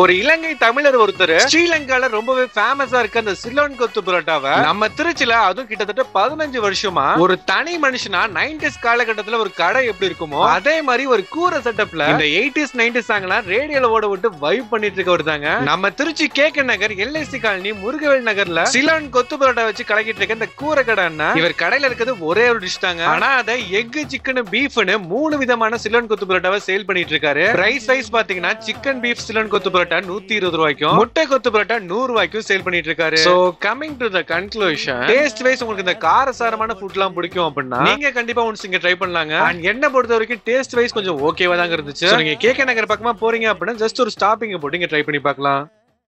ஒரு இலங்கை தமிழர் ஒருத்தர் ஸ்ரீலங்கால ரொம்பவே ஃபேமஸா இருக்க அந்த சிலோன் கொத்து புரோட்டாவை நம்ம திருச்சியில அதுவும் கிட்டத்தட்ட பதினஞ்சு வருஷமா ஒரு தனி மனுஷனா நைன்டிஸ் காலகட்டத்துல ஒரு கடை எப்படி இருக்குமோ அதே மாதிரி ஒரு கூரை செட்டப்ல இந்த எயிட்டிஸ் நைன்டிஸ் சாங்லாம் ரேடியோல ஓட விட்டு வைப் பண்ணிட்டு இருக்க ஒருத்தாங்க நம்ம Trichy K K Nagar LIC colony Murugavel நகர்ல சிலோன் கொத்து புரோட்டா வச்சு கலக்கிட்டு இருக்க இந்த கூரை கடைன்னா இவர் கடையில இருக்கிறது ஒரே ஒரு டிஷ் தாங்க ஆனா அதை எக்கு சிக்கன் பீஃப்னு மூணு விதமான சிலோன் கொத்து புரோட்டாவை சேல் பண்ணிட்டு இருக்காரு ரைஸ் வைஸ் பாத்தீங்கன்னா chicken beef Ceylon kothu parotta நூத்தி இருபது ரூபாய்க்கும் முட்டை கொத்து பரோட்டா நூறு ரூபாய்க்கும் சேல் பண்ணிட்டு இருக்காரு so coming to the conclusion taste wise உங்களுக்கு இந்த காரசாரமான ஃபுட் எல்லாம் பிடிக்கும் அப்படின்னா நீங்க கண்டிப்பா ஒன்ஸ் இங்க ட்ரை பண்ணலாங்க அண்ட் என்ன பொறுத்த வரைக்கும் டேஸ்ட் வைஸ் கொஞ்சம் ஓகேவா தாங்க இருந்துச்சு நீங்க கேக்க நகர் பக்கமா போறீங்க அப்படின்னா ஜஸ்ட் ஒரு ஸ்டாப்பிங் போட்டு இங்க ட்ரை பண்ணி பார்க்கலாம்